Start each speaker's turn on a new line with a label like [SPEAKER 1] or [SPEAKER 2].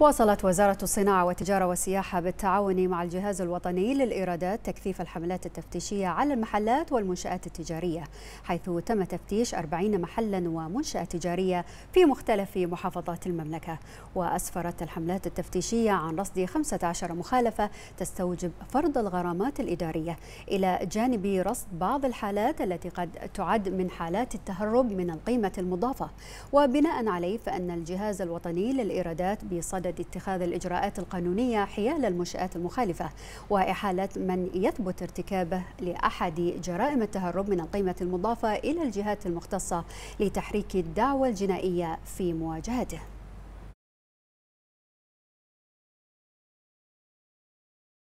[SPEAKER 1] واصلت وزارة الصناعة والتجارة والسياحة بالتعاون مع الجهاز الوطني للإيرادات تكثيف الحملات التفتيشية على المحلات والمنشآت التجارية حيث تم تفتيش 40 محلا ومنشأة تجارية في مختلف محافظات المملكة وأسفرت الحملات التفتيشية عن رصد 15 مخالفة تستوجب فرض الغرامات الإدارية إلى جانب رصد بعض الحالات التي قد تعد من حالات التهرب من القيمة المضافة وبناء عليه فإن الجهاز الوطني للإيرادات بصدد بصدد اتخاذ الإجراءات القانونية حيال المنشآت المخالفة وإحالة من يثبت ارتكابه لأحد جرائم التهرب من القيمة المضافة إلى الجهات المختصة لتحريك الدعوة الجنائية في مواجهته